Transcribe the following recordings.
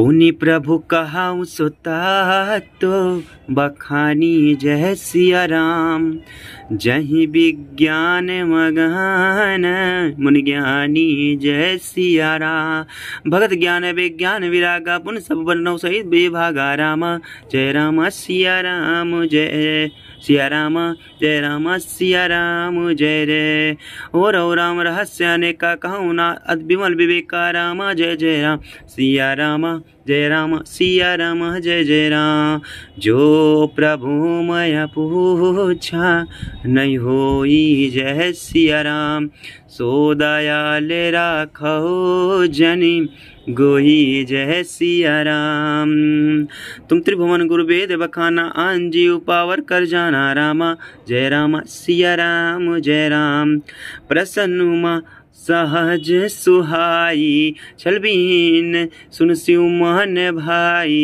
पुनि प्रभु कहाँ सुता तो बखानी जय सिया राम जही विज्ञान मगन मुन ज्ञानी जय सिया राम भगत ज्ञान विज्ञान विरागा पुन सब वर्णों सहित विभागा राम जय राम सिया राम जय सिया राम जय राम सिया राम जय रे और राम रहस्य अनेका कहूँ ना अद विमल विवेका राम जय जय राम सिया राम जय राम सिया राम जय जय राम जो प्रभु मय पूछा नहीं होई जय सिया राम सो दयाल राखो जनी गोही जय सिया राम तुम त्रिभुवन गुरु वेद बखाना आंजी उपावर कर जाना रामा जय राम सिया राम जय राम प्रसन्न मा सहज सुहाई छलबीन सुन सिउ मोहन भाई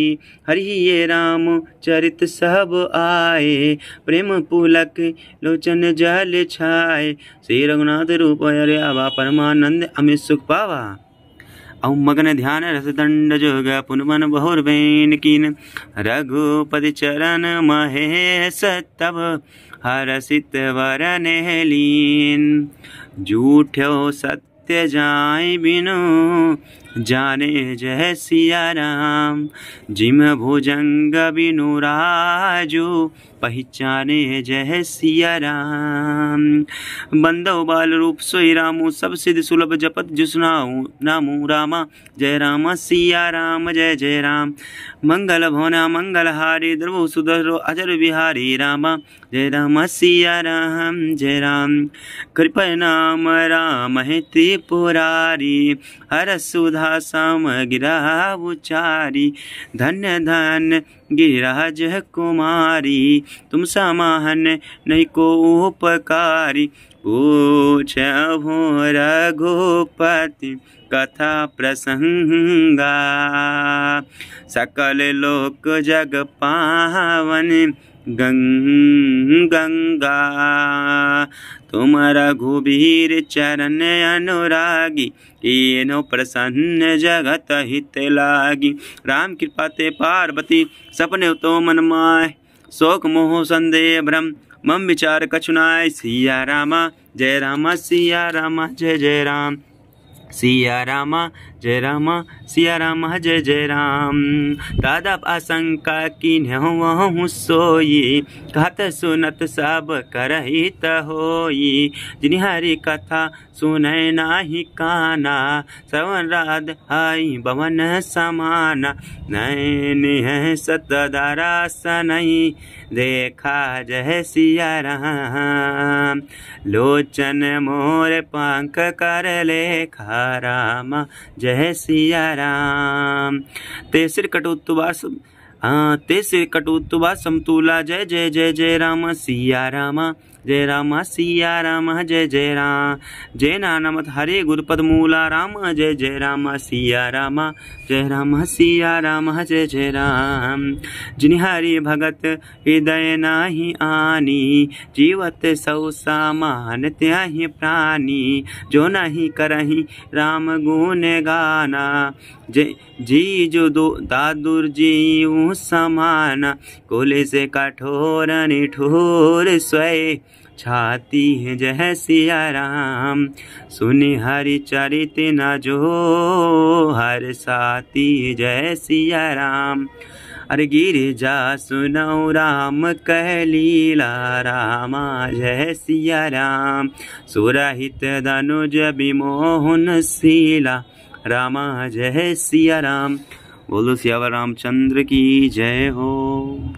हरिये राम चरित सब आए प्रेम पुलक लोचन जल छाए श्री रघुनाथ रूप अरे आवा परमानंद अमित सुख पावा औ मगन ध्यान रसदंड जोग पुनमन बहुर बेन कीन रघुपति चरण महे सतब हरसित वरन लीन झूठ्यो सत्य जाय बिनु जाने जय सिया राम जिम भुजंग बिनुराजो पहचाने जय सिया राम बंदो बाल रूप सोई रामू सब सिद्ध सुलभ जपत जुसनाऊ नामो रामा जय राम सिया राम जय जय राम मंगल भोना मंगल हारी ध्रुव सुधर अजर बिहारी रामा जय राम सिया राम जय राम कृपा नाम राम है त्रिपुरारी हर सुधा सम गिरा उचारी धन धन गिराज कुमारी तुम समाहन नहीं को उपकारी पूछ भो रघुपति कथा प्रसंगा सकल लोक जग पावन गंग गंगा तुम रघुबीर चरण अनुरागी नो प्रसन्न जगत हित लागी राम कृपा ते पार्वती सपने तो मन माय शोक मोह संदेह भ्रम मम विचार कछुनाय सिया रामा जय रामा सिया रामा जय जय राम सिया रामा जय रामा सिया रामा जय जय राम दादा आशंका की नहु सोई कहत सुनत सब करही होई जिनहरी कथा सुनय नाही काना श्रवण राध हई भवन समाना नैन है सतदारा सनई देखा जय सिया राम लोचन मोर पंख कर लेखा राम जय सिया राम तेसर कटोत्तुबा हाँ तेसर कटोत्तुबा समतुला जय जय जय जय राम सिया रामा जय राम सिया राम जय जय राम जय मत हरे गुरुपद मूला राम जय जय राम सिया राम जय राम सिया राम जय जय राम जिन हरि भगत हृदय नाही आनी जीवत सौ सामान त्याही प्राणी जो नहीं करही राम गुण गाना जय जी जो दो दादुर जी समान कोले से कठोर निठोर स्वय छाती है जय सिया राम सुने हरि चरित न जो हर साती जय सिया राम अर गिर जा सुनौ राम कह लीला रामा जय सिया राम सुरहित धनुज विमोहन शीला रामा जय सिया राम बोलो सियावर रामचंद्र की जय हो